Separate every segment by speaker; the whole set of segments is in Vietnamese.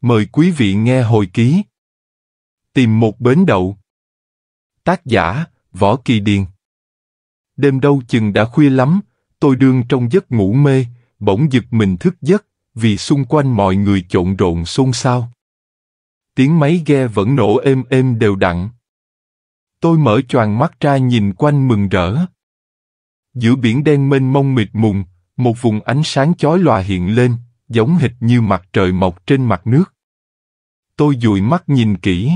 Speaker 1: Mời quý vị nghe hồi ký. Tìm một bến đậu. Tác giả, Võ Kỳ Điền. Đêm đâu chừng đã khuya lắm, tôi đương trong giấc ngủ mê, bỗng giật mình thức giấc, vì xung quanh mọi người trộn rộn xôn xao. Tiếng máy ghe vẫn nổ êm êm đều đặn. Tôi mở choàng mắt ra nhìn quanh mừng rỡ. Giữa biển đen mênh mông mịt mùng, một vùng ánh sáng chói lòa hiện lên, giống hệt như mặt trời mọc trên mặt nước. Tôi dụi mắt nhìn kỹ.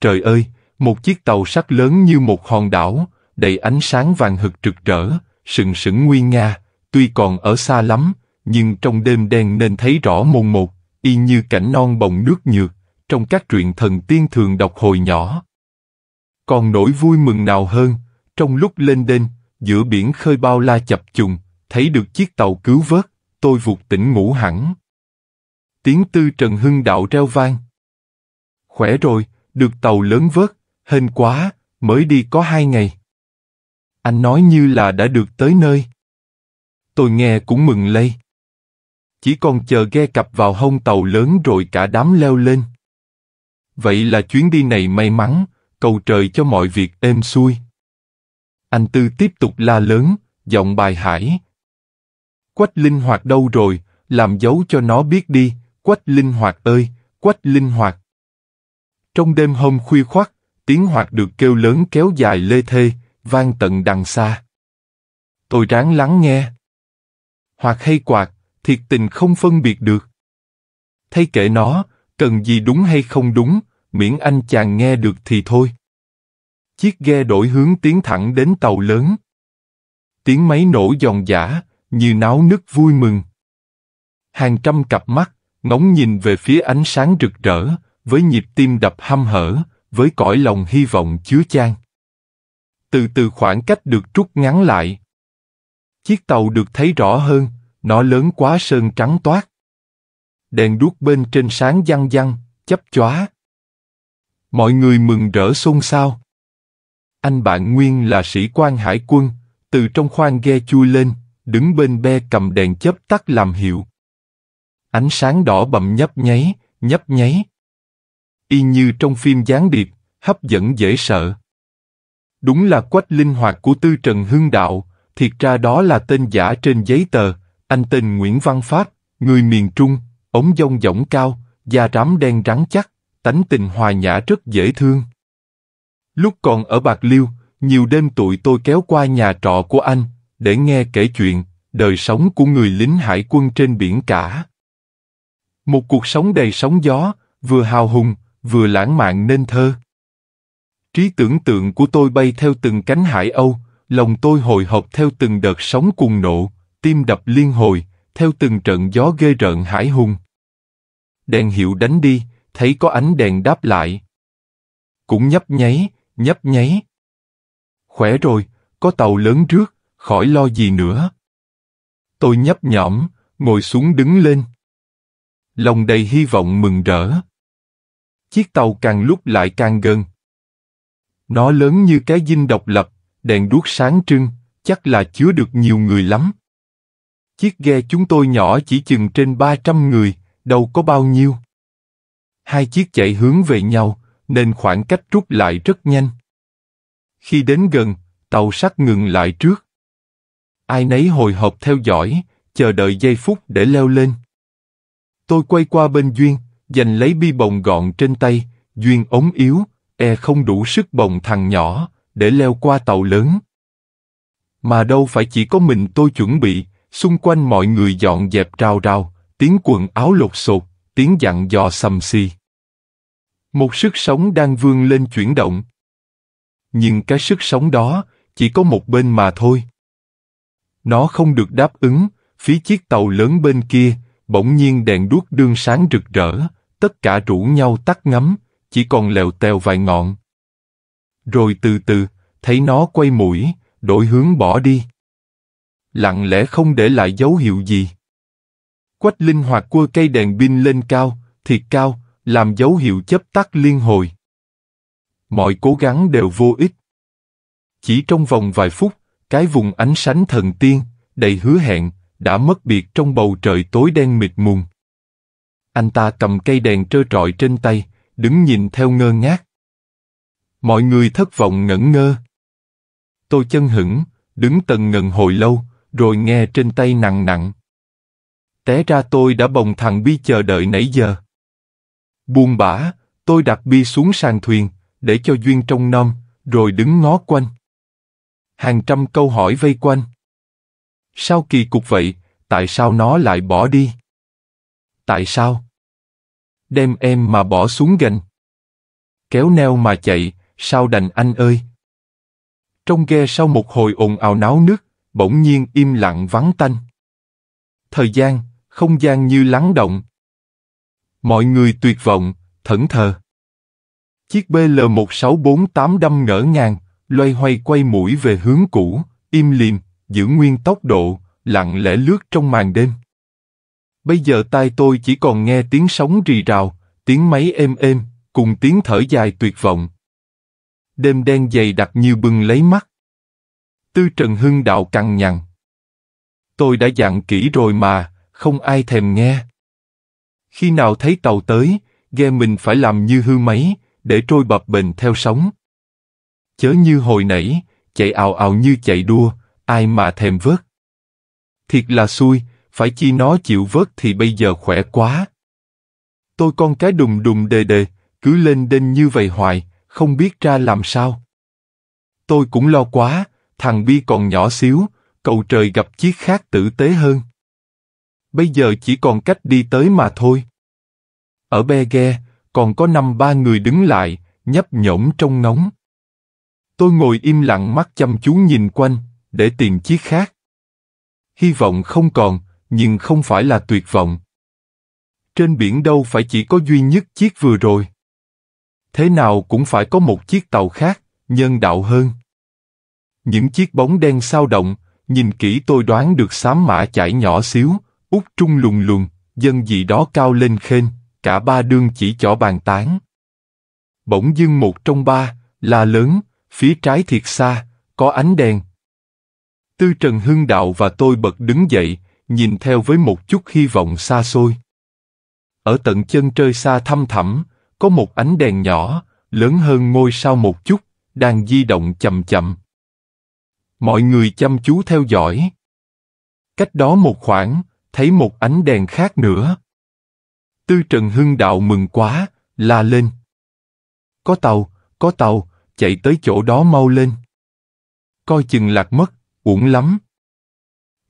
Speaker 1: Trời ơi, một chiếc tàu sắt lớn như một hòn đảo, đầy ánh sáng vàng hực rực rỡ, sừng sững nguy nga, tuy còn ở xa lắm, nhưng trong đêm đen nên thấy rõ mồn một, y như cảnh non bồng nước nhược, trong các truyện thần tiên thường đọc hồi nhỏ. Còn nỗi vui mừng nào hơn, trong lúc lên đên, giữa biển khơi bao la chập trùng, thấy được chiếc tàu cứu vớt, tôi vụt tỉnh ngủ hẳn. Tiếng tư Trần Hưng đạo reo vang. Khỏe rồi, được tàu lớn vớt, hên quá, mới đi có hai ngày. Anh nói như là đã được tới nơi. Tôi nghe cũng mừng lây. Chỉ còn chờ ghe cặp vào hông tàu lớn rồi cả đám leo lên. Vậy là chuyến đi này may mắn, cầu trời cho mọi việc êm xuôi. Anh Tư tiếp tục la lớn, giọng bài hải, Quách Linh Hoạt đâu rồi, làm dấu cho nó biết đi, Quách Linh Hoạt ơi, Quách Linh Hoạt. Trong đêm hôm khuya khoắt, tiếng hoạt được kêu lớn kéo dài lê thê, vang tận đằng xa. Tôi ráng lắng nghe. Hoạt hay quạt, thiệt tình không phân biệt được. Thay kể nó, cần gì đúng hay không đúng, miễn anh chàng nghe được thì thôi. Chiếc ghe đổi hướng tiến thẳng đến tàu lớn. Tiếng máy nổ giòn giả như náo nức vui mừng. Hàng trăm cặp mắt, ngóng nhìn về phía ánh sáng rực rỡ, với nhịp tim đập hăm hở, với cõi lòng hy vọng chứa chan. Từ từ khoảng cách được rút ngắn lại. Chiếc tàu được thấy rõ hơn, nó lớn quá sơn trắng toát. Đèn đuốc bên trên sáng văng văng, chấp chóa. Mọi người mừng rỡ xôn xao. Anh bạn Nguyên là sĩ quan hải quân, từ trong khoang ghe chui lên, đứng bên be cầm đèn chớp tắt làm hiệu. Ánh sáng đỏ bầm nhấp nháy, nhấp nháy. Y như trong phim gián điệp, hấp dẫn dễ sợ. Đúng là quách linh hoạt của Tư Trần Hưng Đạo, thiệt ra đó là tên giả trên giấy tờ, anh tên Nguyễn Văn Phát, người miền Trung, ống dông dỏng cao, da rám đen rắn chắc, tánh tình hòa nhã rất dễ thương. Lúc còn ở Bạc Liêu, nhiều đêm tụi tôi kéo qua nhà trọ của anh, để nghe kể chuyện, đời sống của người lính hải quân trên biển cả. Một cuộc sống đầy sóng gió, vừa hào hùng, vừa lãng mạn nên thơ. Trí tưởng tượng của tôi bay theo từng cánh hải Âu, lòng tôi hồi hộp theo từng đợt sóng cuồng nộ, tim đập liên hồi, theo từng trận gió ghê rợn hải hùng. Đèn hiệu đánh đi, thấy có ánh đèn đáp lại. Cũng nhấp nháy, nhấp nháy. Khỏe rồi, có tàu lớn trước khỏi lo gì nữa. Tôi nhấp nhõm, ngồi xuống đứng lên. Lòng đầy hy vọng mừng rỡ. Chiếc tàu càng lúc lại càng gần. Nó lớn như cái dinh độc lập, đèn đuốc sáng trưng, chắc là chứa được nhiều người lắm. Chiếc ghe chúng tôi nhỏ chỉ chừng trên 300 người, đâu có bao nhiêu. Hai chiếc chạy hướng về nhau, nên khoảng cách rút lại rất nhanh. Khi đến gần, tàu sắt ngừng lại trước. Ai nấy hồi hộp theo dõi, chờ đợi giây phút để leo lên. Tôi quay qua bên Duyên, giành lấy bi bồng gọn trên tay, Duyên ống yếu, e không đủ sức bồng thằng nhỏ, để leo qua tàu lớn. Mà đâu phải chỉ có mình tôi chuẩn bị, xung quanh mọi người dọn dẹp rào rào, tiếng quần áo lột sột, tiếng dặn dò sầm xì. Một sức sống đang vươn lên chuyển động. Nhưng cái sức sống đó, chỉ có một bên mà thôi, nó không được đáp ứng, phía chiếc tàu lớn bên kia, bỗng nhiên đèn đuốc đương sáng rực rỡ, tất cả rủ nhau tắt ngắm, chỉ còn lèo tèo vài ngọn. Rồi từ từ, thấy nó quay mũi, đổi hướng bỏ đi. Lặng lẽ không để lại dấu hiệu gì. Quách linh hoạt cua cây đèn pin lên cao, thiệt cao, làm dấu hiệu chấp tắt liên hồi. Mọi cố gắng đều vô ích. Chỉ trong vòng vài phút, cái vùng ánh sáng thần tiên, đầy hứa hẹn, đã mất biệt trong bầu trời tối đen mịt mùng. Anh ta cầm cây đèn trơ trọi trên tay, đứng nhìn theo ngơ ngác. Mọi người thất vọng ngẩn ngơ. Tôi chân hững, đứng tần ngần hồi lâu, rồi nghe trên tay nặng nặng. Té ra tôi đã bồng thằng Bi chờ đợi nãy giờ. Buông bã, tôi đặt Bi xuống sàn thuyền, để cho Duyên trong nom, rồi đứng ngó quanh hàng trăm câu hỏi vây quanh. Sao kỳ cục vậy, tại sao nó lại bỏ đi? Tại sao? Đem em mà bỏ xuống gành. Kéo neo mà chạy, sao đành anh ơi? Trong ghe sau một hồi ồn ào náo nước, bỗng nhiên im lặng vắng tanh. Thời gian, không gian như lắng động. Mọi người tuyệt vọng, thẫn thờ. Chiếc BL1648 đâm ngỡ ngàng, loay hoay quay mũi về hướng cũ, im lìm, giữ nguyên tốc độ, lặng lẽ lướt trong màn đêm. Bây giờ tai tôi chỉ còn nghe tiếng sóng rì rào, tiếng máy êm êm, cùng tiếng thở dài tuyệt vọng. Đêm đen dày đặc như bừng lấy mắt. Tư Trần Hưng đạo cằn nhằn. Tôi đã dặn kỹ rồi mà, không ai thèm nghe. Khi nào thấy tàu tới, ghe mình phải làm như hư máy, để trôi bập bềnh theo sóng chớ như hồi nãy, chạy ào ào như chạy đua, ai mà thèm vớt. Thiệt là xui, phải chi nó chịu vớt thì bây giờ khỏe quá. Tôi con cái đùng đùng đề đề, cứ lên đên như vậy hoài, không biết ra làm sao. Tôi cũng lo quá, thằng Bi còn nhỏ xíu, cầu trời gặp chiếc khác tử tế hơn. Bây giờ chỉ còn cách đi tới mà thôi. Ở Be Ghe, còn có năm ba người đứng lại, nhấp nhổm trong ngóng. Tôi ngồi im lặng mắt chăm chú nhìn quanh, để tìm chiếc khác. Hy vọng không còn, nhưng không phải là tuyệt vọng. Trên biển đâu phải chỉ có duy nhất chiếc vừa rồi. Thế nào cũng phải có một chiếc tàu khác, nhân đạo hơn. Những chiếc bóng đen sao động, nhìn kỹ tôi đoán được xám mã chảy nhỏ xíu, út trung lùng lùng, dân gì đó cao lên khên, cả ba đương chỉ chỏ bàn tán. Bỗng dưng một trong ba, là lớn, phía trái thiệt xa, có ánh đèn. Tư Trần Hưng Đạo và tôi bật đứng dậy, nhìn theo với một chút hy vọng xa xôi. Ở tận chân trời xa thăm thẳm, có một ánh đèn nhỏ, lớn hơn ngôi sao một chút, đang di động chậm chậm. Mọi người chăm chú theo dõi. Cách đó một khoảng, thấy một ánh đèn khác nữa. Tư Trần Hưng Đạo mừng quá, la lên. Có tàu, có tàu, chạy tới chỗ đó mau lên. Coi chừng lạc mất, uổng lắm.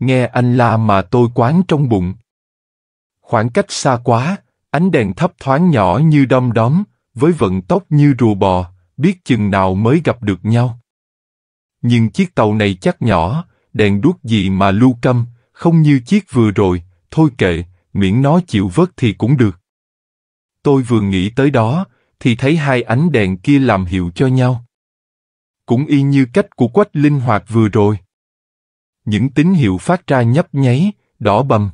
Speaker 1: Nghe anh la mà tôi quán trong bụng. Khoảng cách xa quá, ánh đèn thấp thoáng nhỏ như đom đóm, với vận tốc như rùa bò, biết chừng nào mới gặp được nhau. Nhưng chiếc tàu này chắc nhỏ, đèn đuốc gì mà lưu câm, không như chiếc vừa rồi, thôi kệ, miễn nó chịu vớt thì cũng được. Tôi vừa nghĩ tới đó, thì thấy hai ánh đèn kia làm hiệu cho nhau. Cũng y như cách của quách linh hoạt vừa rồi. Những tín hiệu phát ra nhấp nháy, đỏ bầm.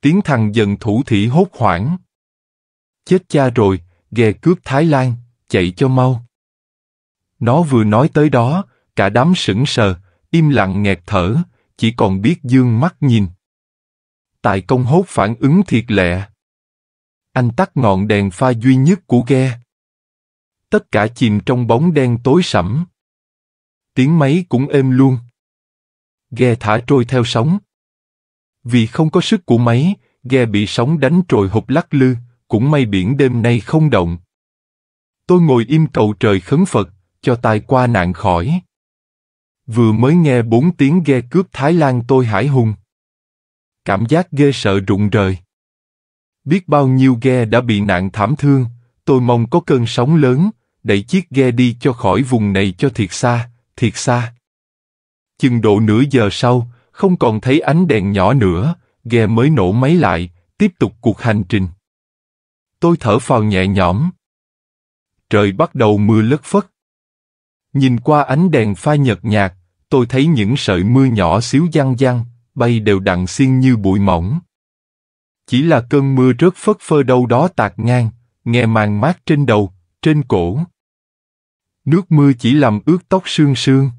Speaker 1: Tiếng thằng dần thủ thị hốt hoảng. Chết cha rồi, ghe cướp Thái Lan, chạy cho mau. Nó vừa nói tới đó, cả đám sững sờ, im lặng nghẹt thở, chỉ còn biết dương mắt nhìn. Tại công hốt phản ứng thiệt lẹ anh tắt ngọn đèn pha duy nhất của ghe. Tất cả chìm trong bóng đen tối sẫm. Tiếng máy cũng êm luôn. Ghe thả trôi theo sóng. Vì không có sức của máy, ghe bị sóng đánh trồi hụt lắc lư, cũng may biển đêm nay không động. Tôi ngồi im cầu trời khấn Phật, cho tai qua nạn khỏi. Vừa mới nghe bốn tiếng ghe cướp Thái Lan tôi hải hùng. Cảm giác ghê sợ rụng rời. Biết bao nhiêu ghe đã bị nạn thảm thương, tôi mong có cơn sóng lớn, đẩy chiếc ghe đi cho khỏi vùng này cho thiệt xa, thiệt xa. Chừng độ nửa giờ sau, không còn thấy ánh đèn nhỏ nữa, ghe mới nổ máy lại, tiếp tục cuộc hành trình. Tôi thở phào nhẹ nhõm. Trời bắt đầu mưa lất phất. Nhìn qua ánh đèn pha nhợt nhạt, tôi thấy những sợi mưa nhỏ xíu giăng giăng, bay đều đặn xiên như bụi mỏng. Chỉ là cơn mưa rớt phất phơ đâu đó tạt ngang, nghe màn mát trên đầu, trên cổ. Nước mưa chỉ làm ướt tóc sương sương.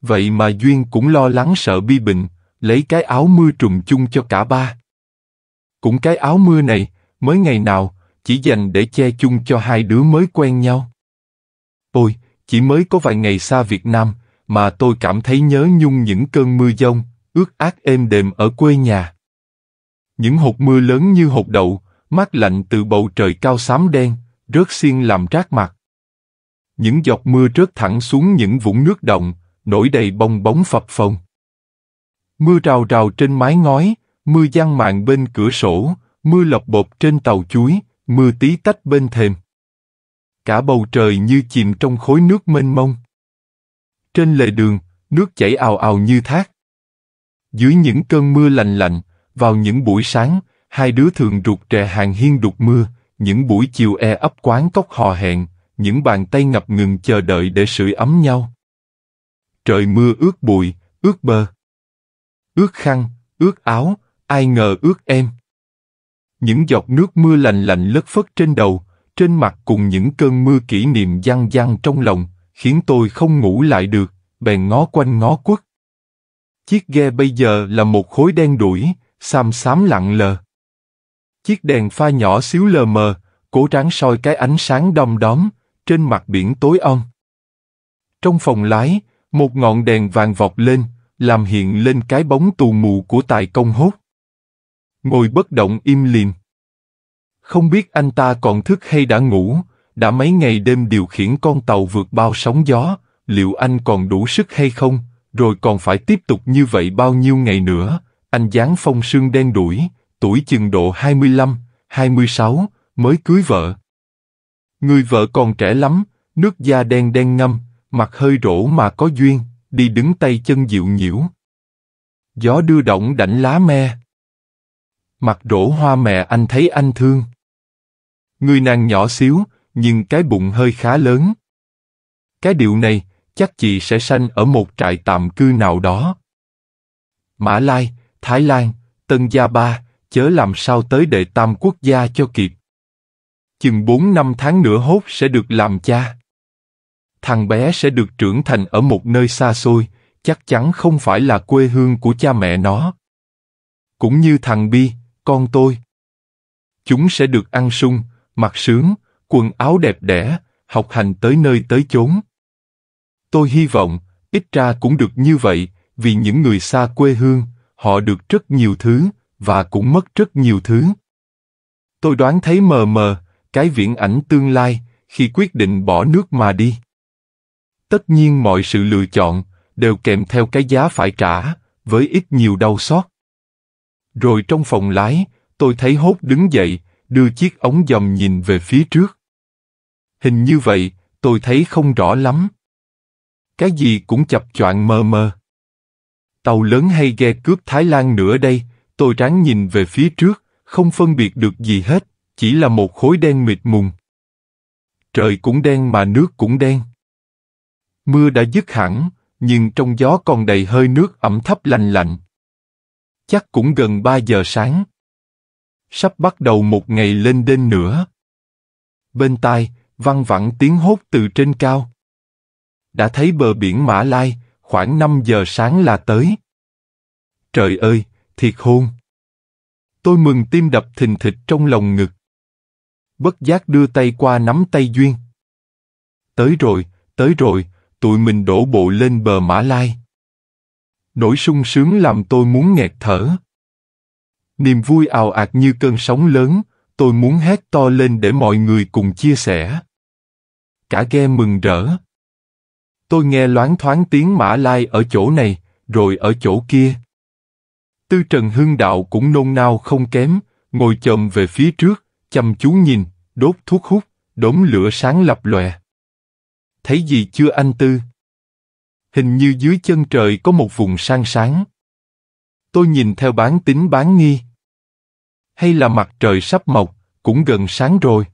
Speaker 1: Vậy mà Duyên cũng lo lắng sợ bi bình, lấy cái áo mưa trùm chung cho cả ba. Cũng cái áo mưa này, mới ngày nào, chỉ dành để che chung cho hai đứa mới quen nhau. Ôi, chỉ mới có vài ngày xa Việt Nam, mà tôi cảm thấy nhớ nhung những cơn mưa dông, ướt át êm đềm ở quê nhà. Những hột mưa lớn như hột đậu, mát lạnh từ bầu trời cao xám đen, rớt xiên làm rác mặt. Những giọt mưa rớt thẳng xuống những vũng nước động, nổi đầy bong bóng phập phồng. Mưa rào rào trên mái ngói, mưa giăng màn bên cửa sổ, mưa lọc bột trên tàu chuối, mưa tí tách bên thềm. Cả bầu trời như chìm trong khối nước mênh mông. Trên lề đường, nước chảy ào ào như thác. Dưới những cơn mưa lành lạnh, vào những buổi sáng, hai đứa thường rụt rè hàng hiên đục mưa, những buổi chiều e ấp quán cốc hò hẹn, những bàn tay ngập ngừng chờ đợi để sưởi ấm nhau. Trời mưa ướt bụi, ướt bờ. Ướt khăn, ướt áo, ai ngờ ướt em. Những giọt nước mưa lạnh lạnh lất phất trên đầu, trên mặt cùng những cơn mưa kỷ niệm giăng giăng trong lòng, khiến tôi không ngủ lại được, bèn ngó quanh ngó quất. Chiếc ghe bây giờ là một khối đen đuổi, Sam xám lặng lờ. Chiếc đèn pha nhỏ xíu lờ mờ, cố ráng soi cái ánh sáng đom đóm, trên mặt biển tối om. Trong phòng lái, một ngọn đèn vàng vọt lên, làm hiện lên cái bóng tù mù của tài công hốt. Ngồi bất động im lìm. Không biết anh ta còn thức hay đã ngủ, đã mấy ngày đêm điều khiển con tàu vượt bao sóng gió, liệu anh còn đủ sức hay không, rồi còn phải tiếp tục như vậy bao nhiêu ngày nữa, anh dáng phong sương đen đuổi, tuổi chừng độ 25, 26, mới cưới vợ. Người vợ còn trẻ lắm, nước da đen đen ngâm, mặt hơi rỗ mà có duyên, đi đứng tay chân dịu nhiễu. Gió đưa động đảnh lá me. Mặt rỗ hoa mẹ anh thấy anh thương. Người nàng nhỏ xíu, nhưng cái bụng hơi khá lớn. Cái điệu này, chắc chị sẽ sanh ở một trại tạm cư nào đó. Mã Lai, Thái Lan, Tân Gia Ba, chớ làm sao tới đệ tam quốc gia cho kịp. Chừng bốn năm tháng nữa hốt sẽ được làm cha. Thằng bé sẽ được trưởng thành ở một nơi xa xôi, chắc chắn không phải là quê hương của cha mẹ nó. Cũng như thằng Bi, con tôi. Chúng sẽ được ăn sung, mặc sướng, quần áo đẹp đẽ, học hành tới nơi tới chốn. Tôi hy vọng, ít ra cũng được như vậy, vì những người xa quê hương, họ được rất nhiều thứ và cũng mất rất nhiều thứ. Tôi đoán thấy mờ mờ cái viễn ảnh tương lai khi quyết định bỏ nước mà đi. Tất nhiên mọi sự lựa chọn đều kèm theo cái giá phải trả với ít nhiều đau xót. Rồi trong phòng lái, tôi thấy hốt đứng dậy, đưa chiếc ống dòm nhìn về phía trước. Hình như vậy, tôi thấy không rõ lắm. Cái gì cũng chập choạng mờ mờ. Tàu lớn hay ghe cướp Thái Lan nữa đây, tôi ráng nhìn về phía trước, không phân biệt được gì hết, chỉ là một khối đen mịt mùng. Trời cũng đen mà nước cũng đen. Mưa đã dứt hẳn, nhưng trong gió còn đầy hơi nước ẩm thấp lành lạnh. Chắc cũng gần 3 giờ sáng. Sắp bắt đầu một ngày lên đên nữa. Bên tai, văng vẳng tiếng hốt từ trên cao. Đã thấy bờ biển Mã Lai, khoảng 5 giờ sáng là tới. Trời ơi, thiệt hôn! Tôi mừng tim đập thình thịch trong lòng ngực. Bất giác đưa tay qua nắm tay Duyên. Tới rồi, tới rồi, tụi mình đổ bộ lên bờ Mã Lai. Nỗi sung sướng làm tôi muốn nghẹt thở. Niềm vui ào ạt như cơn sóng lớn, tôi muốn hét to lên để mọi người cùng chia sẻ. Cả ghe mừng rỡ. Tôi nghe loáng thoáng tiếng mã lai ở chỗ này, rồi ở chỗ kia. Tư Trần Hưng Đạo cũng nôn nao không kém, ngồi chồm về phía trước, chăm chú nhìn, đốt thuốc hút, đốm lửa sáng lập lòe. Thấy gì chưa anh Tư? Hình như dưới chân trời có một vùng sang sáng. Tôi nhìn theo bán tính bán nghi. Hay là mặt trời sắp mọc, cũng gần sáng rồi.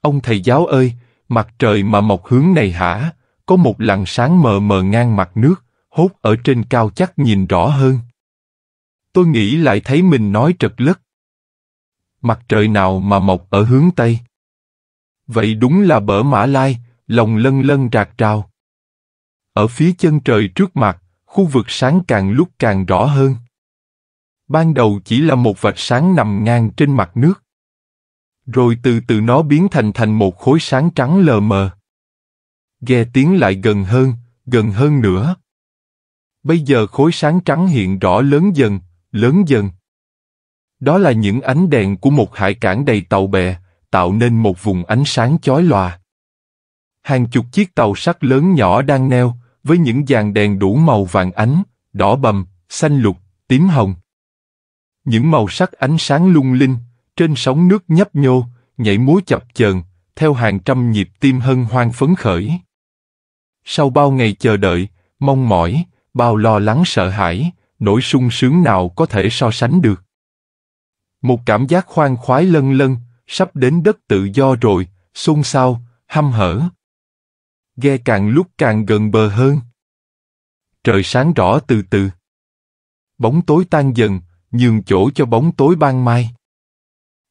Speaker 1: Ông thầy giáo ơi, mặt trời mà mọc hướng này hả? có một làn sáng mờ mờ ngang mặt nước, hốt ở trên cao chắc nhìn rõ hơn. Tôi nghĩ lại thấy mình nói trật lất. Mặt trời nào mà mọc ở hướng Tây? Vậy đúng là bở mã lai, lòng lân lân rạc trào. Ở phía chân trời trước mặt, khu vực sáng càng lúc càng rõ hơn. Ban đầu chỉ là một vạch sáng nằm ngang trên mặt nước. Rồi từ từ nó biến thành thành một khối sáng trắng lờ mờ. Ghe tiến lại gần hơn, gần hơn nữa. Bây giờ khối sáng trắng hiện rõ lớn dần, lớn dần. Đó là những ánh đèn của một hải cảng đầy tàu bè, tạo nên một vùng ánh sáng chói lòa. Hàng chục chiếc tàu sắt lớn nhỏ đang neo, với những dàn đèn đủ màu vàng ánh, đỏ bầm, xanh lục, tím hồng. Những màu sắc ánh sáng lung linh, trên sóng nước nhấp nhô, nhảy múa chập chờn, theo hàng trăm nhịp tim hân hoan phấn khởi. Sau bao ngày chờ đợi, mong mỏi, bao lo lắng sợ hãi, nỗi sung sướng nào có thể so sánh được. Một cảm giác khoan khoái lân lân, sắp đến đất tự do rồi, xôn xao, hăm hở. Ghe càng lúc càng gần bờ hơn. Trời sáng rõ từ từ. Bóng tối tan dần, nhường chỗ cho bóng tối ban mai.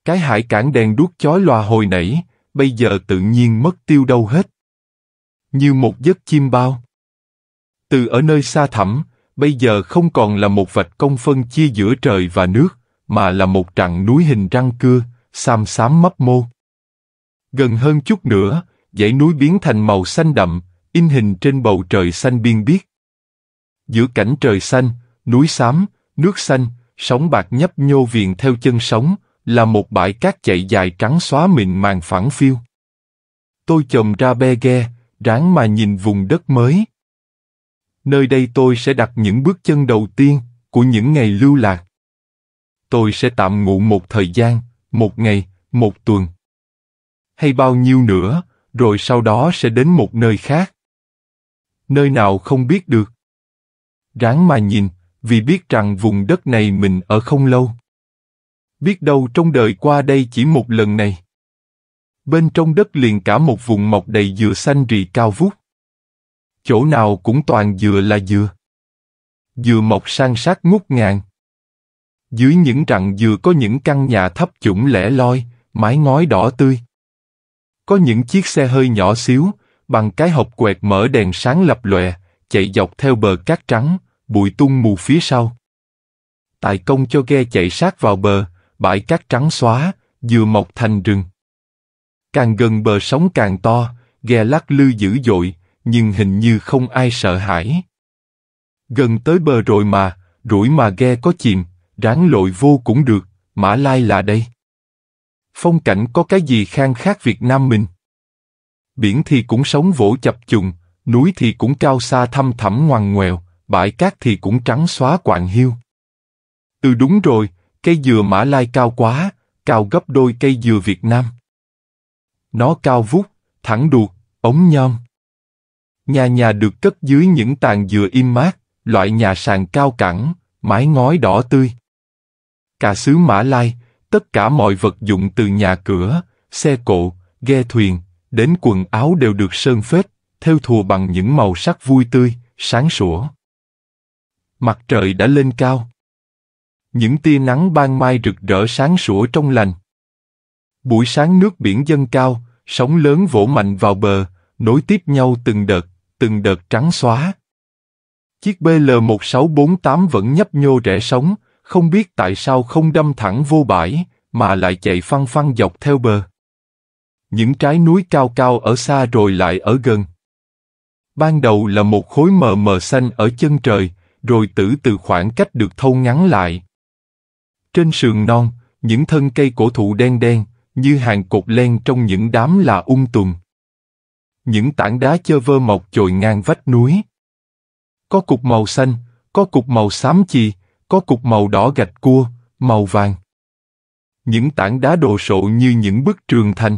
Speaker 1: Cái hải cảng đèn đuốc chói lòa hồi nãy, bây giờ tự nhiên mất tiêu đâu hết như một giấc chim bao. Từ ở nơi xa thẳm, bây giờ không còn là một vạch công phân chia giữa trời và nước, mà là một trạng núi hình răng cưa, xám xám mấp mô. Gần hơn chút nữa, dãy núi biến thành màu xanh đậm, in hình trên bầu trời xanh biên biếc. Giữa cảnh trời xanh, núi xám, nước xanh, sóng bạc nhấp nhô viền theo chân sóng, là một bãi cát chạy dài trắng xóa mịn màng phẳng phiêu. Tôi chồm ra be ghe, ráng mà nhìn vùng đất mới. Nơi đây tôi sẽ đặt những bước chân đầu tiên của những ngày lưu lạc. Tôi sẽ tạm ngủ một thời gian, một ngày, một tuần. Hay bao nhiêu nữa, rồi sau đó sẽ đến một nơi khác. Nơi nào không biết được. Ráng mà nhìn, vì biết rằng vùng đất này mình ở không lâu. Biết đâu trong đời qua đây chỉ một lần này bên trong đất liền cả một vùng mọc đầy dừa xanh rì cao vút. Chỗ nào cũng toàn dừa là dừa. Dừa mọc san sát ngút ngàn. Dưới những rặng dừa có những căn nhà thấp chủng lẻ loi, mái ngói đỏ tươi. Có những chiếc xe hơi nhỏ xíu, bằng cái hộp quẹt mở đèn sáng lập lòe, chạy dọc theo bờ cát trắng, bụi tung mù phía sau. Tài công cho ghe chạy sát vào bờ, bãi cát trắng xóa, dừa mọc thành rừng. Càng gần bờ sóng càng to, ghe lắc lư dữ dội, nhưng hình như không ai sợ hãi. Gần tới bờ rồi mà, rủi mà ghe có chìm, ráng lội vô cũng được, Mã Lai là đây. Phong cảnh có cái gì khang khác Việt Nam mình? Biển thì cũng sóng vỗ chập trùng, núi thì cũng cao xa thăm thẳm ngoằn ngoèo, bãi cát thì cũng trắng xóa quạng hiu. Ừ đúng rồi, cây dừa Mã Lai cao quá, cao gấp đôi cây dừa Việt Nam. Nó cao vút, thẳng đuột, ống nhom. Nhà nhà được cất dưới những tàn dừa im mát, loại nhà sàn cao cẳng, mái ngói đỏ tươi. Cả xứ Mã Lai, tất cả mọi vật dụng từ nhà cửa, xe cộ, ghe thuyền, đến quần áo đều được sơn phết, theo thùa bằng những màu sắc vui tươi, sáng sủa. Mặt trời đã lên cao. Những tia nắng ban mai rực rỡ sáng sủa trong lành. Buổi sáng nước biển dâng cao, sóng lớn vỗ mạnh vào bờ, nối tiếp nhau từng đợt, từng đợt trắng xóa. Chiếc BL-1648 vẫn nhấp nhô rẽ sóng, không biết tại sao không đâm thẳng vô bãi, mà lại chạy phăng phăng dọc theo bờ. Những trái núi cao cao ở xa rồi lại ở gần. Ban đầu là một khối mờ mờ xanh ở chân trời, rồi từ từ khoảng cách được thâu ngắn lại. Trên sườn non, những thân cây cổ thụ đen đen, như hàng cột len trong những đám là ung tùm. Những tảng đá chơ vơ mọc chồi ngang vách núi. Có cục màu xanh, có cục màu xám chì, có cục màu đỏ gạch cua, màu vàng. Những tảng đá đồ sộ như những bức trường thành.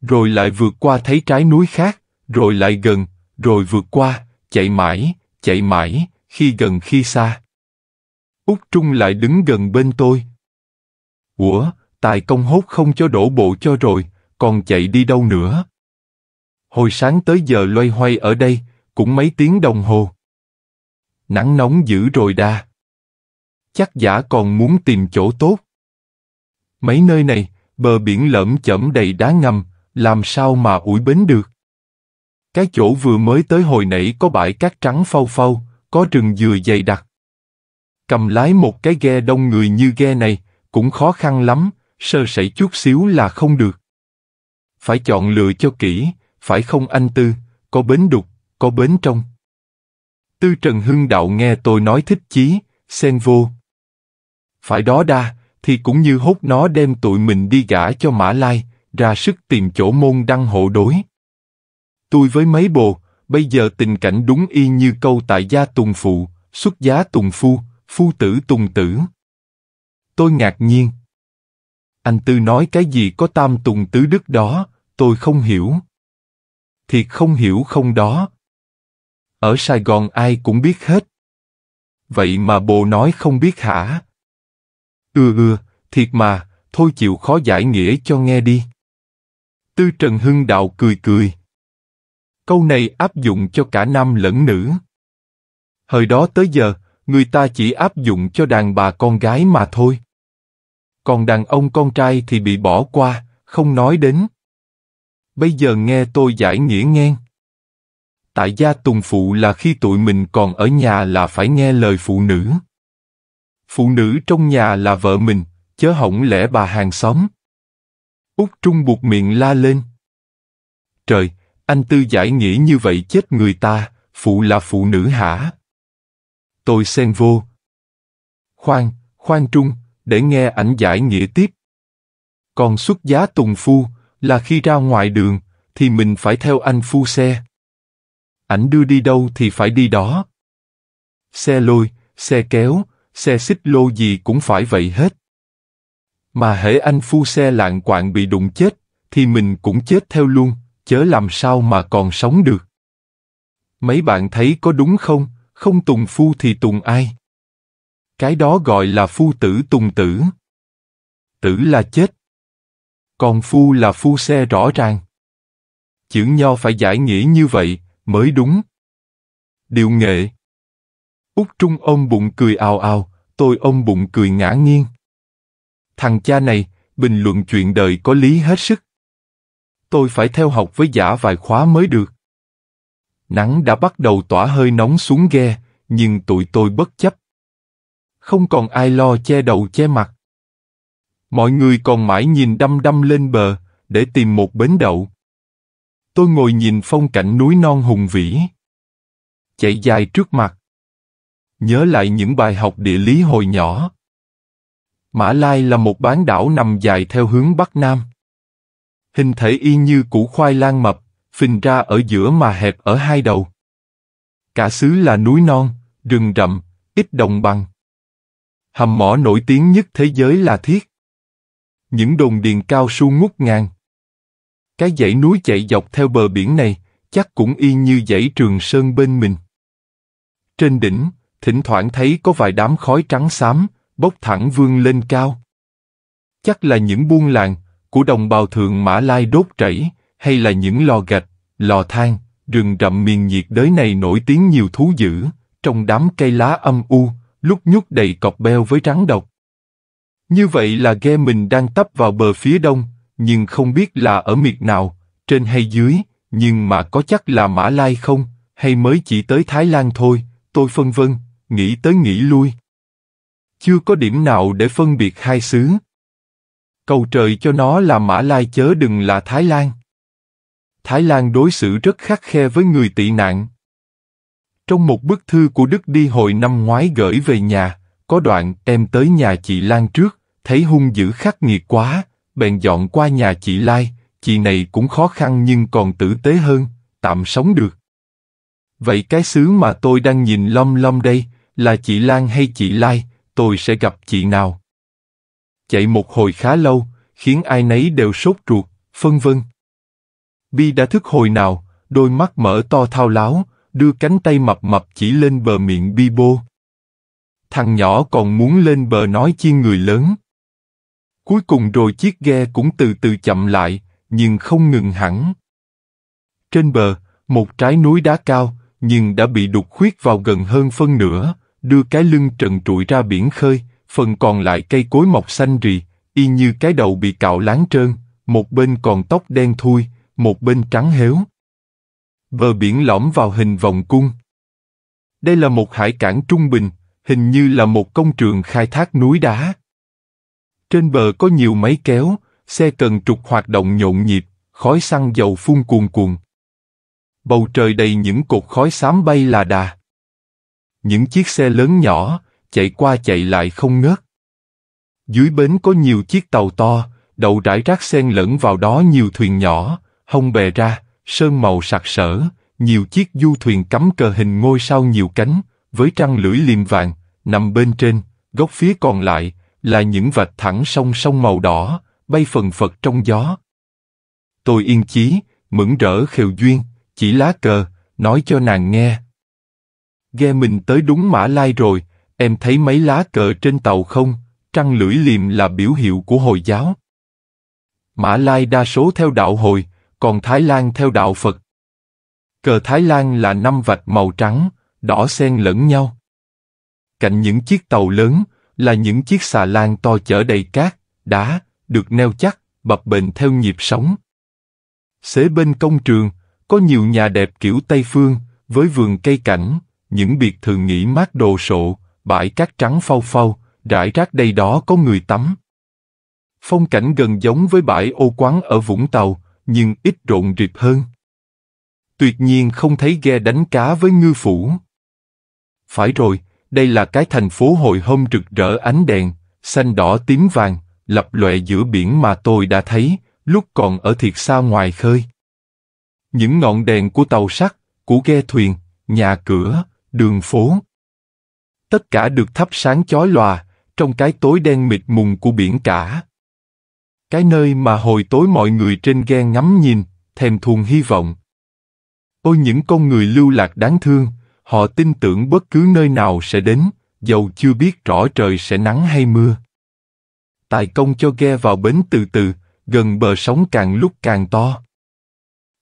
Speaker 1: Rồi lại vượt qua thấy trái núi khác, rồi lại gần, rồi vượt qua, chạy mãi, chạy mãi, khi gần khi xa. Úc Trung lại đứng gần bên tôi. Ủa, tài công hốt không cho đổ bộ cho rồi, còn chạy đi đâu nữa. Hồi sáng tới giờ loay hoay ở đây, cũng mấy tiếng đồng hồ. Nắng nóng dữ rồi đa. Chắc giả còn muốn tìm chỗ tốt. Mấy nơi này, bờ biển lởm chởm đầy đá ngầm, làm sao mà ủi bến được. Cái chỗ vừa mới tới hồi nãy có bãi cát trắng phau phau, có rừng dừa dày đặc. Cầm lái một cái ghe đông người như ghe này, cũng khó khăn lắm, sơ sẩy chút xíu là không được. Phải chọn lựa cho kỹ, phải không anh Tư, có bến đục, có bến trong. Tư Trần Hưng Đạo nghe tôi nói thích chí, xen vô. Phải đó đa, thì cũng như hốt nó đem tụi mình đi gả cho Mã Lai, ra sức tìm chỗ môn đăng hộ đối. Tôi với mấy bồ, bây giờ tình cảnh đúng y như câu tại gia tùng phụ, xuất giá tùng phu, phu tử tùng tử. Tôi ngạc nhiên, anh Tư nói cái gì có tam tùng tứ đức đó, tôi không hiểu. Thiệt không hiểu không đó. Ở Sài Gòn ai cũng biết hết. Vậy mà bồ nói không biết hả? Ừ ừ, thiệt mà, thôi chịu khó giải nghĩa cho nghe đi. Tư Trần Hưng Đạo cười cười. Câu này áp dụng cho cả nam lẫn nữ. Hồi đó tới giờ, người ta chỉ áp dụng cho đàn bà con gái mà thôi còn đàn ông con trai thì bị bỏ qua, không nói đến. Bây giờ nghe tôi giải nghĩa nghe Tại gia tùng phụ là khi tụi mình còn ở nhà là phải nghe lời phụ nữ. Phụ nữ trong nhà là vợ mình, chớ hỏng lẽ bà hàng xóm. Úc Trung buộc miệng la lên. Trời, anh Tư giải nghĩa như vậy chết người ta, phụ là phụ nữ hả? Tôi xen vô. Khoan, khoan Trung, để nghe ảnh giải nghĩa tiếp. Còn xuất giá tùng phu là khi ra ngoài đường thì mình phải theo anh phu xe. Ảnh đưa đi đâu thì phải đi đó. Xe lôi, xe kéo, xe xích lô gì cũng phải vậy hết. Mà hễ anh phu xe lạng quạng bị đụng chết, thì mình cũng chết theo luôn, chớ làm sao mà còn sống được. Mấy bạn thấy có đúng không, không tùng phu thì tùng ai? Cái đó gọi là phu tử tùng tử. Tử là chết. Còn phu là phu xe rõ ràng. Chữ nho phải giải nghĩa như vậy, mới đúng. Điều nghệ Úc Trung ông bụng cười ào ào, tôi ông bụng cười ngã nghiêng. Thằng cha này, bình luận chuyện đời có lý hết sức. Tôi phải theo học với giả vài khóa mới được. Nắng đã bắt đầu tỏa hơi nóng xuống ghe, nhưng tụi tôi bất chấp không còn ai lo che đầu che mặt. Mọi người còn mãi nhìn đăm đăm lên bờ, để tìm một bến đậu. Tôi ngồi nhìn phong cảnh núi non hùng vĩ. Chạy dài trước mặt. Nhớ lại những bài học địa lý hồi nhỏ. Mã Lai là một bán đảo nằm dài theo hướng Bắc Nam. Hình thể y như củ khoai lang mập, phình ra ở giữa mà hẹp ở hai đầu. Cả xứ là núi non, rừng rậm, ít đồng bằng. Hầm mỏ nổi tiếng nhất thế giới là thiết. Những đồn điền cao su ngút ngàn. Cái dãy núi chạy dọc theo bờ biển này, chắc cũng y như dãy trường sơn bên mình. Trên đỉnh, thỉnh thoảng thấy có vài đám khói trắng xám, bốc thẳng vươn lên cao. Chắc là những buôn làng của đồng bào thượng Mã Lai đốt rẫy, hay là những lò gạch, lò than, rừng rậm miền nhiệt đới này nổi tiếng nhiều thú dữ, trong đám cây lá âm u, lúc nhúc đầy cọc beo với rắn độc. Như vậy là ghe mình đang tấp vào bờ phía đông, nhưng không biết là ở miệt nào, trên hay dưới, nhưng mà có chắc là Mã Lai không, hay mới chỉ tới Thái Lan thôi, tôi phân vân, nghĩ tới nghĩ lui. Chưa có điểm nào để phân biệt hai xứ. Cầu trời cho nó là Mã Lai chớ đừng là Thái Lan. Thái Lan đối xử rất khắc khe với người tị nạn. Trong một bức thư của Đức đi hồi năm ngoái gửi về nhà, có đoạn em tới nhà chị Lan trước, thấy hung dữ khắc nghiệt quá, bèn dọn qua nhà chị Lai, chị này cũng khó khăn nhưng còn tử tế hơn, tạm sống được. Vậy cái xứ mà tôi đang nhìn lom lom đây, là chị Lan hay chị Lai, tôi sẽ gặp chị nào? Chạy một hồi khá lâu, khiến ai nấy đều sốt ruột, phân vân. Bi đã thức hồi nào, đôi mắt mở to thao láo, đưa cánh tay mập mập chỉ lên bờ miệng bi bô. Thằng nhỏ còn muốn lên bờ nói chi người lớn. Cuối cùng rồi chiếc ghe cũng từ từ chậm lại, nhưng không ngừng hẳn. Trên bờ, một trái núi đá cao, nhưng đã bị đục khuyết vào gần hơn phân nửa, đưa cái lưng trần trụi ra biển khơi, phần còn lại cây cối mọc xanh rì, y như cái đầu bị cạo láng trơn, một bên còn tóc đen thui, một bên trắng héo. Bờ biển lõm vào hình vòng cung. Đây là một hải cảng trung bình, hình như là một công trường khai thác núi đá. Trên bờ có nhiều máy kéo, xe cần trục hoạt động nhộn nhịp, khói xăng dầu phun cuồn cuồn. Bầu trời đầy những cột khói xám bay là đà. Những chiếc xe lớn nhỏ, chạy qua chạy lại không ngớt. Dưới bến có nhiều chiếc tàu to, đậu rải rác xen lẫn vào đó nhiều thuyền nhỏ, hông bè ra, sơn màu sặc sỡ, nhiều chiếc du thuyền cắm cờ hình ngôi sao nhiều cánh, với trăng lưỡi liềm vàng, nằm bên trên, góc phía còn lại là những vạch thẳng song song màu đỏ, bay phần phật trong gió. Tôi yên chí, mững rỡ khều duyên, chỉ lá cờ, nói cho nàng nghe. Ghe mình tới đúng Mã Lai rồi, em thấy mấy lá cờ trên tàu không? Trăng lưỡi liềm là biểu hiệu của Hồi giáo. Mã Lai đa số theo đạo Hồi, còn Thái Lan theo đạo Phật. Cờ Thái Lan là năm vạch màu trắng, đỏ xen lẫn nhau. Cạnh những chiếc tàu lớn là những chiếc xà lan to chở đầy cát, đá, được neo chắc, bập bềnh theo nhịp sóng. Xế bên công trường, có nhiều nhà đẹp kiểu Tây Phương, với vườn cây cảnh, những biệt thự nghỉ mát đồ sộ, bãi cát trắng phau phau, rải rác đây đó có người tắm. Phong cảnh gần giống với bãi ô quán ở Vũng Tàu, nhưng ít rộn rịp hơn. Tuyệt nhiên không thấy ghe đánh cá với ngư phủ. Phải rồi, đây là cái thành phố hồi hôm rực rỡ ánh đèn, xanh đỏ tím vàng, lập lòe giữa biển mà tôi đã thấy, lúc còn ở thiệt xa ngoài khơi. Những ngọn đèn của tàu sắt, của ghe thuyền, nhà cửa, đường phố. Tất cả được thắp sáng chói lòa, trong cái tối đen mịt mùng của biển cả. Cái nơi mà hồi tối mọi người trên ghe ngắm nhìn, thèm thuồng hy vọng. Ôi những con người lưu lạc đáng thương, họ tin tưởng bất cứ nơi nào sẽ đến, dầu chưa biết rõ trời sẽ nắng hay mưa. Tài công cho ghe vào bến từ từ, gần bờ sóng càng lúc càng to.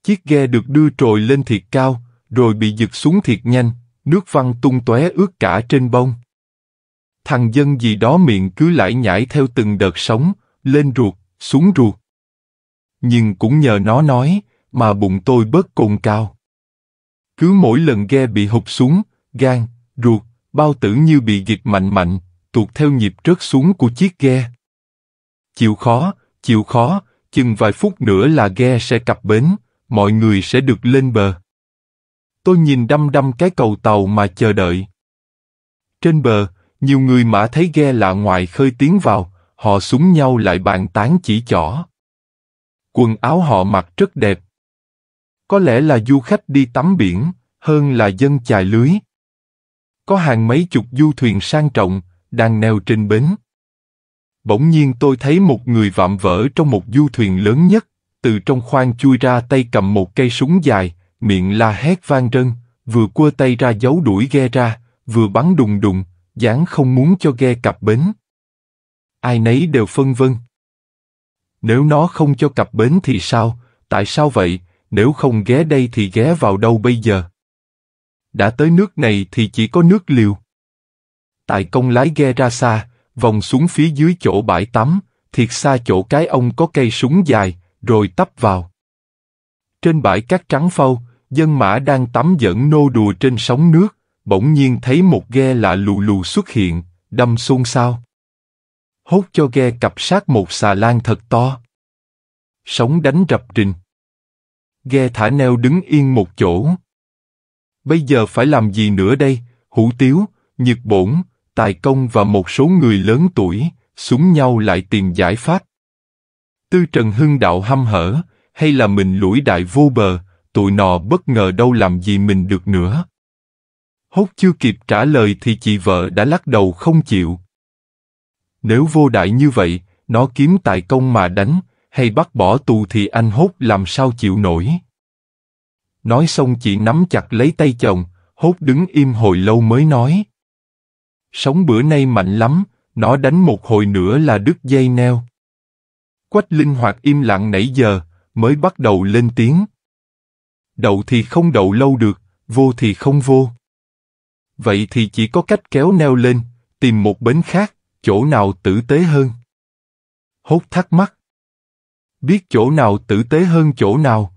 Speaker 1: Chiếc ghe được đưa trồi lên thiệt cao, rồi bị giật xuống thiệt nhanh, nước văng tung tóe ướt cả trên bông. Thằng dân gì đó miệng cứ lải nhải theo từng đợt sóng, lên ruột, xuống ruột. Nhưng cũng nhờ nó nói, mà bụng tôi bớt cồn cao. Cứ mỗi lần ghe bị hụt xuống, gan, ruột, bao tử như bị giật mạnh mạnh, tuột theo nhịp rớt xuống của chiếc ghe. Chịu khó, chịu khó, chừng vài phút nữa là ghe sẽ cập bến, mọi người sẽ được lên bờ. Tôi nhìn đăm đăm cái cầu tàu mà chờ đợi. Trên bờ, nhiều người mã thấy ghe lạ ngoại khơi tiến vào, họ súng nhau lại bàn tán chỉ chỏ. Quần áo họ mặc rất đẹp. Có lẽ là du khách đi tắm biển, hơn là dân chài lưới. Có hàng mấy chục du thuyền sang trọng, đang neo trên bến. Bỗng nhiên tôi thấy một người vạm vỡ trong một du thuyền lớn nhất, từ trong khoang chui ra tay cầm một cây súng dài, miệng la hét vang rân, vừa quơ tay ra giấu đuổi ghe ra, vừa bắn đùng đùng, dáng không muốn cho ghe cập bến ai nấy đều phân vân. Nếu nó không cho cặp bến thì sao, tại sao vậy, nếu không ghé đây thì ghé vào đâu bây giờ? Đã tới nước này thì chỉ có nước liều. Tại công lái ghe ra xa, vòng xuống phía dưới chỗ bãi tắm, thiệt xa chỗ cái ông có cây súng dài, rồi tấp vào. Trên bãi cát trắng phau, dân mã đang tắm dẫn nô đùa trên sóng nước, bỗng nhiên thấy một ghe lạ lù lù xuất hiện, đâm xôn xao hốt cho ghe cặp sát một xà lan thật to. sống đánh rập rình. Ghe thả neo đứng yên một chỗ. Bây giờ phải làm gì nữa đây, hủ tiếu, nhược bổn, tài công và một số người lớn tuổi, súng nhau lại tìm giải pháp. Tư Trần Hưng đạo hăm hở, hay là mình lũi đại vô bờ, tụi nò bất ngờ đâu làm gì mình được nữa. Hốt chưa kịp trả lời thì chị vợ đã lắc đầu không chịu, nếu vô đại như vậy, nó kiếm tại công mà đánh, hay bắt bỏ tù thì anh hốt làm sao chịu nổi. Nói xong chị nắm chặt lấy tay chồng, hốt đứng im hồi lâu mới nói. Sống bữa nay mạnh lắm, nó đánh một hồi nữa là đứt dây neo. Quách linh hoạt im lặng nãy giờ, mới bắt đầu lên tiếng. Đậu thì không đậu lâu được, vô thì không vô. Vậy thì chỉ có cách kéo neo lên, tìm một bến khác chỗ nào tử tế hơn? Hốt thắc mắc. Biết chỗ nào tử tế hơn chỗ nào?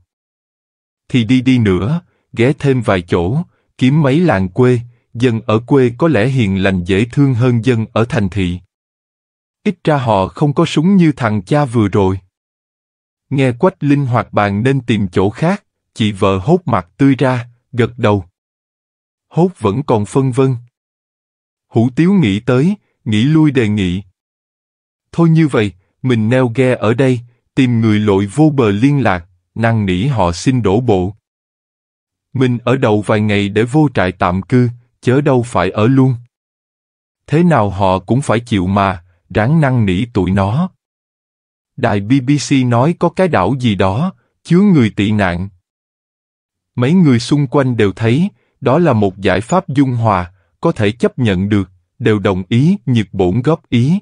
Speaker 1: Thì đi đi nữa, ghé thêm vài chỗ, kiếm mấy làng quê, dân ở quê có lẽ hiền lành dễ thương hơn dân ở thành thị. Ít ra họ không có súng như thằng cha vừa rồi. Nghe Quách Linh hoạt bàn nên tìm chỗ khác, chị vợ hốt mặt tươi ra, gật đầu. Hốt vẫn còn phân vân. Hủ tiếu nghĩ tới, nghĩ lui đề nghị. Thôi như vậy, mình neo ghe ở đây, tìm người lội vô bờ liên lạc, năng nỉ họ xin đổ bộ. Mình ở đầu vài ngày để vô trại tạm cư, chớ đâu phải ở luôn. Thế nào họ cũng phải chịu mà, ráng năng nỉ tụi nó. Đài BBC nói có cái đảo gì đó, chứa người tị nạn. Mấy người xung quanh đều thấy, đó là một giải pháp dung hòa, có thể chấp nhận được, đều đồng ý nhiệt bổn góp ý.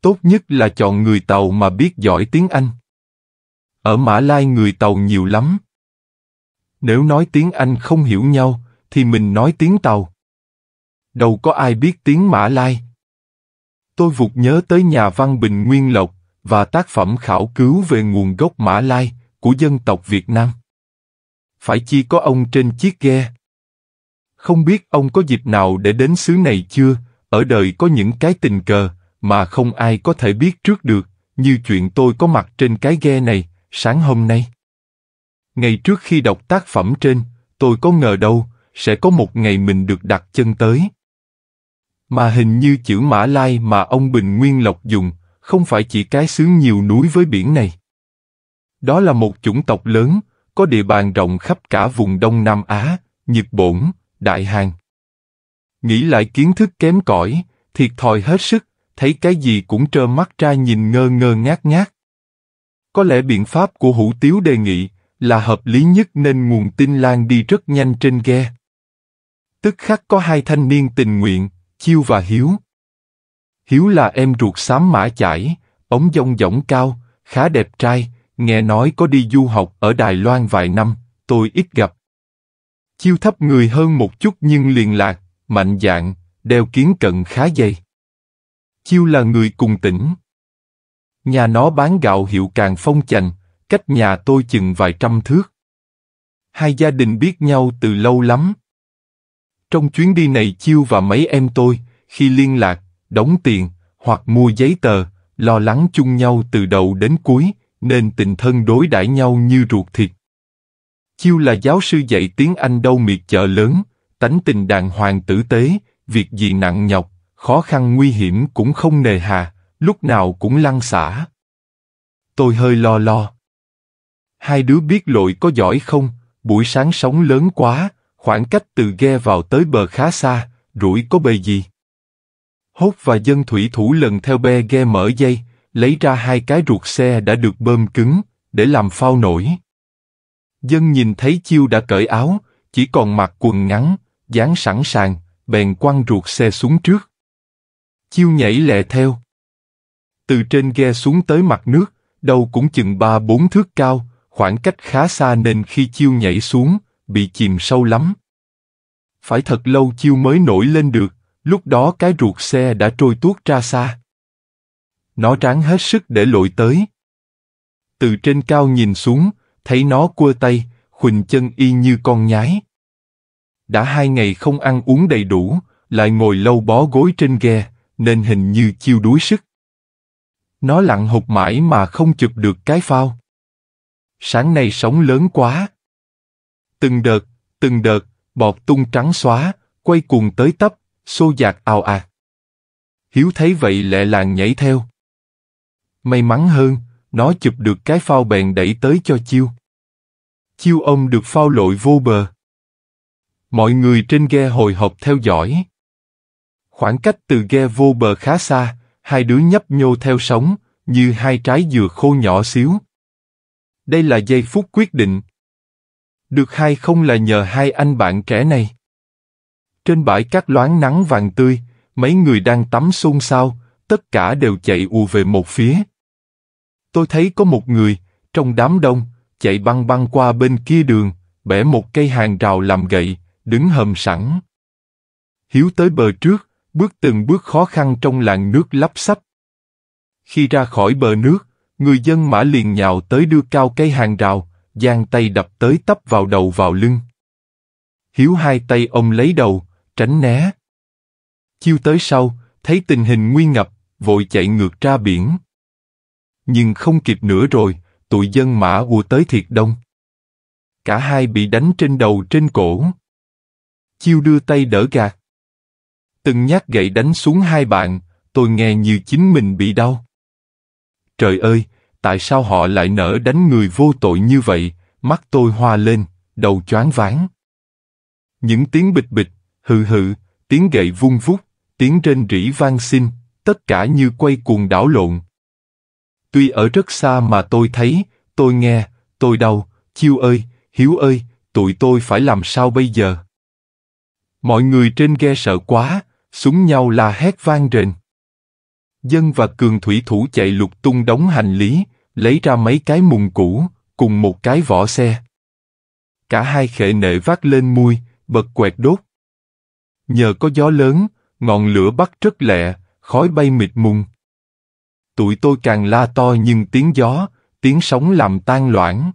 Speaker 1: Tốt nhất là chọn người Tàu mà biết giỏi tiếng Anh. Ở Mã Lai người Tàu nhiều lắm. Nếu nói tiếng Anh không hiểu nhau, thì mình nói tiếng Tàu. Đâu có ai biết tiếng Mã Lai. Tôi vụt nhớ tới nhà văn Bình Nguyên Lộc và tác phẩm khảo cứu về nguồn gốc Mã Lai của dân tộc Việt Nam. Phải chi có ông trên chiếc ghe không biết ông có dịp nào để đến xứ này chưa, ở đời có những cái tình cờ, mà không ai có thể biết trước được, như chuyện tôi có mặt trên cái ghe này, sáng hôm nay. Ngày trước khi đọc tác phẩm trên, tôi có ngờ đâu, sẽ có một ngày mình được đặt chân tới. Mà hình như chữ Mã Lai mà ông Bình Nguyên Lộc dùng, không phải chỉ cái xứ nhiều núi với biển này. Đó là một chủng tộc lớn, có địa bàn rộng khắp cả vùng Đông Nam Á, Nhật Bổn, đại hàng. Nghĩ lại kiến thức kém cỏi, thiệt thòi hết sức, thấy cái gì cũng trơ mắt ra nhìn ngơ ngơ ngác ngác. Có lẽ biện pháp của hủ tiếu đề nghị là hợp lý nhất nên nguồn tin lan đi rất nhanh trên ghe. Tức khắc có hai thanh niên tình nguyện, Chiêu và Hiếu. Hiếu là em ruột xám mã chải, ống dông dỏng cao, khá đẹp trai, nghe nói có đi du học ở Đài Loan vài năm, tôi ít gặp, chiêu thấp người hơn một chút nhưng liền lạc, mạnh dạng, đeo kiến cận khá dày. Chiêu là người cùng tỉnh. Nhà nó bán gạo hiệu càng phong chành, cách nhà tôi chừng vài trăm thước. Hai gia đình biết nhau từ lâu lắm. Trong chuyến đi này Chiêu và mấy em tôi, khi liên lạc, đóng tiền, hoặc mua giấy tờ, lo lắng chung nhau từ đầu đến cuối, nên tình thân đối đãi nhau như ruột thịt. Chiêu là giáo sư dạy tiếng Anh đâu miệt chợ lớn, tánh tình đàng hoàng tử tế, việc gì nặng nhọc, khó khăn nguy hiểm cũng không nề hà, lúc nào cũng lăn xả. Tôi hơi lo lo. Hai đứa biết lội có giỏi không, buổi sáng sóng lớn quá, khoảng cách từ ghe vào tới bờ khá xa, rủi có bề gì. Hốt và dân thủy thủ lần theo be ghe mở dây, lấy ra hai cái ruột xe đã được bơm cứng, để làm phao nổi. Dân nhìn thấy chiêu đã cởi áo, chỉ còn mặc quần ngắn, dáng sẵn sàng, bèn quăng ruột xe xuống trước. Chiêu nhảy lẹ theo. Từ trên ghe xuống tới mặt nước, đầu cũng chừng ba bốn thước cao, khoảng cách khá xa nên khi chiêu nhảy xuống, bị chìm sâu lắm. Phải thật lâu chiêu mới nổi lên được, lúc đó cái ruột xe đã trôi tuốt ra xa. Nó tráng hết sức để lội tới. Từ trên cao nhìn xuống, thấy nó cua tay, khuỳnh chân y như con nhái. Đã hai ngày không ăn uống đầy đủ, lại ngồi lâu bó gối trên ghe, nên hình như chiêu đuối sức. Nó lặn hụt mãi mà không chụp được cái phao. Sáng nay sóng lớn quá. Từng đợt, từng đợt, bọt tung trắng xóa, quay cuồng tới tấp, xô giạt ào ạt. À. Hiếu thấy vậy lẹ làng nhảy theo. May mắn hơn, nó chụp được cái phao bèn đẩy tới cho chiêu. Chiêu ông được phao lội vô bờ. Mọi người trên ghe hồi hộp theo dõi. Khoảng cách từ ghe vô bờ khá xa, hai đứa nhấp nhô theo sóng, như hai trái dừa khô nhỏ xíu. Đây là giây phút quyết định. Được hay không là nhờ hai anh bạn trẻ này. Trên bãi cát loáng nắng vàng tươi, mấy người đang tắm xôn xao, tất cả đều chạy ù về một phía tôi thấy có một người, trong đám đông, chạy băng băng qua bên kia đường, bẻ một cây hàng rào làm gậy, đứng hầm sẵn. Hiếu tới bờ trước, bước từng bước khó khăn trong làn nước lấp sách. Khi ra khỏi bờ nước, người dân mã liền nhào tới đưa cao cây hàng rào, giang tay đập tới tấp vào đầu vào lưng. Hiếu hai tay ông lấy đầu, tránh né. Chiêu tới sau, thấy tình hình nguy ngập, vội chạy ngược ra biển nhưng không kịp nữa rồi, tụi dân mã ùa tới thiệt đông. Cả hai bị đánh trên đầu trên cổ. Chiêu đưa tay đỡ gạt. Từng nhát gậy đánh xuống hai bạn, tôi nghe như chính mình bị đau. Trời ơi, tại sao họ lại nỡ đánh người vô tội như vậy, mắt tôi hoa lên, đầu choáng váng. Những tiếng bịch bịch, hừ hừ, tiếng gậy vung vút, tiếng trên rỉ vang xin, tất cả như quay cuồng đảo lộn, Tuy ở rất xa mà tôi thấy, tôi nghe, tôi đau, chiêu ơi, hiếu ơi, tụi tôi phải làm sao bây giờ? Mọi người trên ghe sợ quá, súng nhau là hét vang rền. Dân và cường thủy thủ chạy lục tung đóng hành lý, lấy ra mấy cái mùng cũ, cùng một cái vỏ xe. Cả hai khệ nệ vác lên mui, bật quẹt đốt. Nhờ có gió lớn, ngọn lửa bắt rất lẹ, khói bay mịt mùng tụi tôi càng la to nhưng tiếng gió, tiếng sóng làm tan loãng.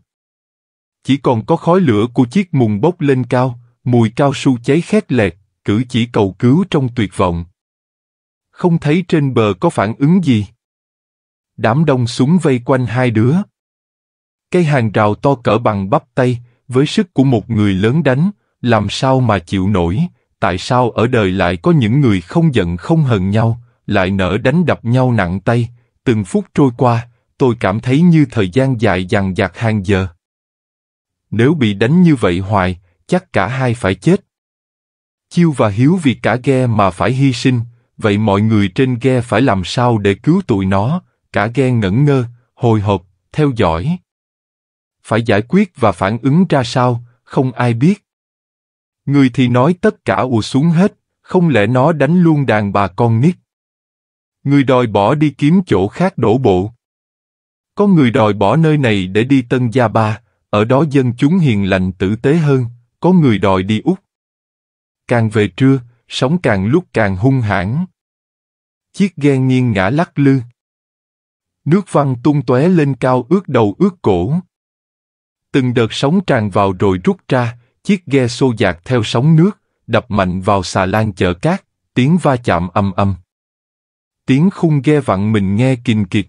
Speaker 1: Chỉ còn có khói lửa của chiếc mùng bốc lên cao, mùi cao su cháy khét lẹt, cử chỉ cầu cứu trong tuyệt vọng. Không thấy trên bờ có phản ứng gì. Đám đông súng vây quanh hai đứa. Cây hàng rào to cỡ bằng bắp tay, với sức của một người lớn đánh, làm sao mà chịu nổi, tại sao ở đời lại có những người không giận không hờn nhau, lại nở đánh đập nhau nặng tay, Từng phút trôi qua, tôi cảm thấy như thời gian dài dằng dặc hàng giờ. Nếu bị đánh như vậy hoài, chắc cả hai phải chết. Chiêu và Hiếu vì cả ghe mà phải hy sinh, vậy mọi người trên ghe phải làm sao để cứu tụi nó, cả ghe ngẩn ngơ, hồi hộp, theo dõi. Phải giải quyết và phản ứng ra sao, không ai biết. Người thì nói tất cả ùa xuống hết, không lẽ nó đánh luôn đàn bà con nít. Người đòi bỏ đi kiếm chỗ khác đổ bộ. Có người đòi bỏ nơi này để đi Tân Gia Ba, ở đó dân chúng hiền lành tử tế hơn, có người đòi đi Úc. Càng về trưa, sóng càng lúc càng hung hãn. Chiếc ghe nghiêng ngã lắc lư. Nước văng tung tóe lên cao ướt đầu ướt cổ. Từng đợt sóng tràn vào rồi rút ra, chiếc ghe xô dạt theo sóng nước, đập mạnh vào xà lan chở cát, tiếng va chạm âm âm tiếng khung ghe vặn mình nghe kình kiệt.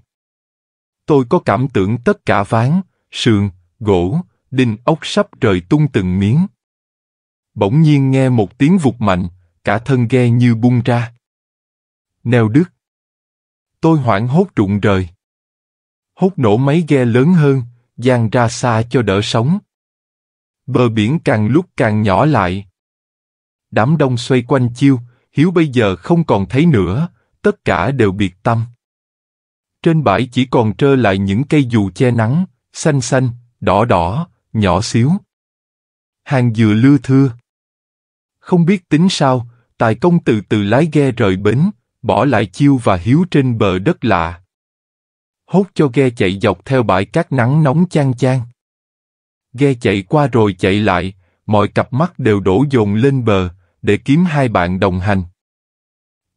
Speaker 1: Tôi có cảm tưởng tất cả ván, sườn, gỗ, đinh ốc sắp rời tung từng miếng. Bỗng nhiên nghe một tiếng vụt mạnh, cả thân ghe như bung ra. Neo đứt. Tôi hoảng hốt rụng rời. Hốt nổ máy ghe lớn hơn, dang ra xa cho đỡ sóng. Bờ biển càng lúc càng nhỏ lại. Đám đông xoay quanh chiêu, Hiếu bây giờ không còn thấy nữa, tất cả đều biệt tâm. Trên bãi chỉ còn trơ lại những cây dù che nắng, xanh xanh, đỏ đỏ, nhỏ xíu. Hàng dừa lưa thưa. Không biết tính sao, tài công từ từ lái ghe rời bến, bỏ lại chiêu và hiếu trên bờ đất lạ. Hốt cho ghe chạy dọc theo bãi cát nắng nóng chan chan. Ghe chạy qua rồi chạy lại, mọi cặp mắt đều đổ dồn lên bờ, để kiếm hai bạn đồng hành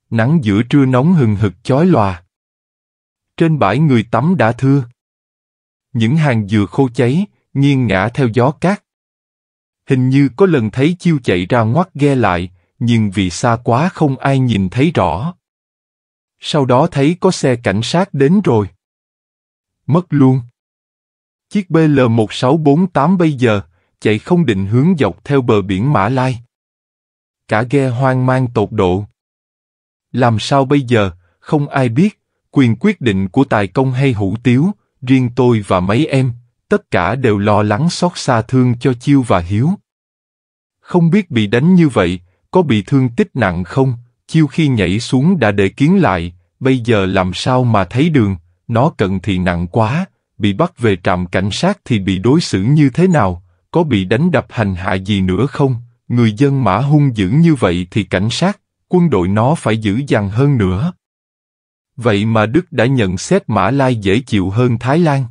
Speaker 1: nắng giữa trưa nóng hừng hực chói lòa. Trên bãi người tắm đã thưa. Những hàng dừa khô cháy, nghiêng ngã theo gió cát. Hình như có lần thấy chiêu chạy ra ngoắt ghe lại, nhưng vì xa quá không ai nhìn thấy rõ. Sau đó thấy có xe cảnh sát đến rồi. Mất luôn. Chiếc BL-1648 bây giờ, chạy không định hướng dọc theo bờ biển Mã Lai. Cả ghe hoang mang tột độ. Làm sao bây giờ, không ai biết, quyền quyết định của tài công hay hủ tiếu, riêng tôi và mấy em, tất cả đều lo lắng xót xa thương cho Chiêu và Hiếu. Không biết bị đánh như vậy, có bị thương tích nặng không, Chiêu khi nhảy xuống đã để kiến lại, bây giờ làm sao mà thấy đường, nó cận thì nặng quá, bị bắt về trạm cảnh sát thì bị đối xử như thế nào, có bị đánh đập hành hạ gì nữa không, người dân mã hung dữ như vậy thì cảnh sát, quân đội nó phải dữ dằn hơn nữa. Vậy mà Đức đã nhận xét Mã Lai dễ chịu hơn Thái Lan.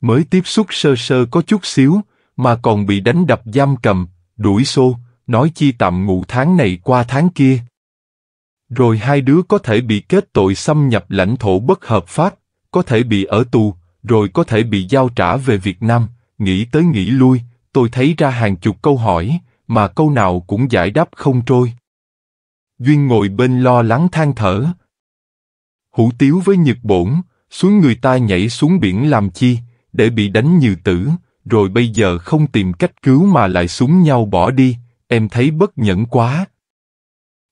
Speaker 1: Mới tiếp xúc sơ sơ có chút xíu, mà còn bị đánh đập giam cầm, đuổi xô, nói chi tạm ngủ tháng này qua tháng kia. Rồi hai đứa có thể bị kết tội xâm nhập lãnh thổ bất hợp pháp, có thể bị ở tù, rồi có thể bị giao trả về Việt Nam, nghĩ tới nghĩ lui, tôi thấy ra hàng chục câu hỏi, mà câu nào cũng giải đáp không trôi. Duyên ngồi bên lo lắng than thở. Hủ tiếu với nhật bổn, xuống người ta nhảy xuống biển làm chi, để bị đánh như tử, rồi bây giờ không tìm cách cứu mà lại súng nhau bỏ đi, em thấy bất nhẫn quá.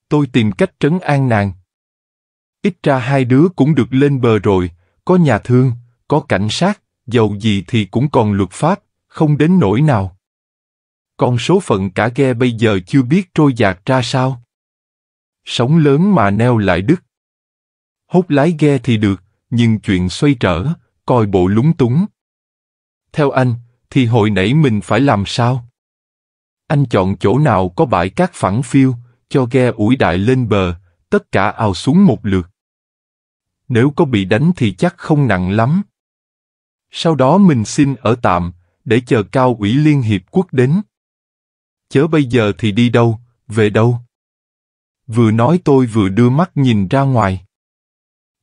Speaker 1: Tôi tìm cách trấn an nàng. Ít ra hai đứa cũng được lên bờ rồi, có nhà thương, có cảnh sát, dầu gì thì cũng còn luật pháp, không đến nỗi nào. Còn số phận cả ghe bây giờ chưa biết trôi dạt ra sao sống lớn mà neo lại đứt. hút lái ghe thì được, nhưng chuyện xoay trở, coi bộ lúng túng. Theo anh, thì hồi nãy mình phải làm sao? Anh chọn chỗ nào có bãi cát phẳng phiêu, cho ghe ủi đại lên bờ, tất cả ào xuống một lượt. Nếu có bị đánh thì chắc không nặng lắm. Sau đó mình xin ở tạm, để chờ cao ủy Liên Hiệp Quốc đến. Chớ bây giờ thì đi đâu, về đâu? Vừa nói tôi vừa đưa mắt nhìn ra ngoài.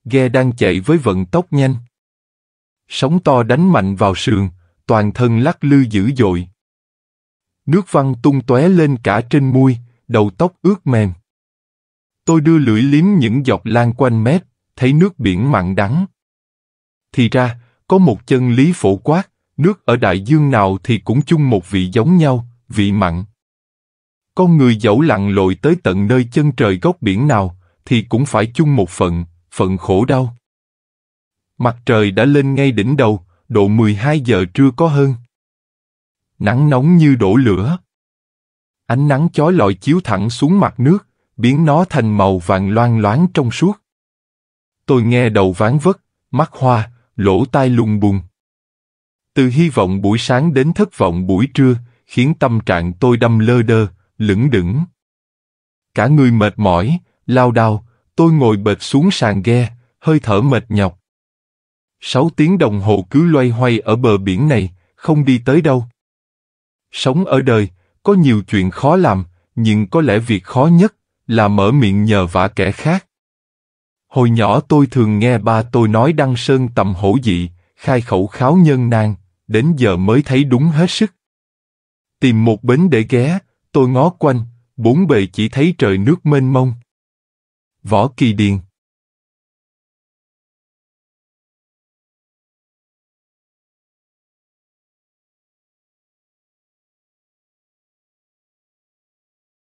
Speaker 1: Ghe đang chạy với vận tốc nhanh. Sóng to đánh mạnh vào sườn, toàn thân lắc lư dữ dội. Nước văng tung tóe lên cả trên mui, đầu tóc ướt mềm. Tôi đưa lưỡi liếm những giọt lan quanh mép, thấy nước biển mặn đắng. Thì ra, có một chân lý phổ quát, nước ở đại dương nào thì cũng chung một vị giống nhau, vị mặn. Con người dẫu lặn lội tới tận nơi chân trời góc biển nào, thì cũng phải chung một phận, phận khổ đau. Mặt trời đã lên ngay đỉnh đầu, độ 12 giờ trưa có hơn. Nắng nóng như đổ lửa. Ánh nắng chói lọi chiếu thẳng xuống mặt nước, biến nó thành màu vàng loang loáng trong suốt. Tôi nghe đầu ván vất, mắt hoa, lỗ tai lùng bùng. Từ hy vọng buổi sáng đến thất vọng buổi trưa, khiến tâm trạng tôi đâm lơ đơ, lững đững. Cả người mệt mỏi, lao đao, tôi ngồi bệt xuống sàn ghe, hơi thở mệt nhọc. Sáu tiếng đồng hồ cứ loay hoay ở bờ biển này, không đi tới đâu. Sống ở đời, có nhiều chuyện khó làm, nhưng có lẽ việc khó nhất là mở miệng nhờ vả kẻ khác. Hồi nhỏ tôi thường nghe ba tôi nói Đăng Sơn tầm hổ dị, khai khẩu kháo nhân nan, đến giờ mới thấy đúng hết sức. Tìm một bến để ghé, Tôi ngó quanh, bốn bề chỉ thấy trời nước mênh mông. Võ Kỳ Điền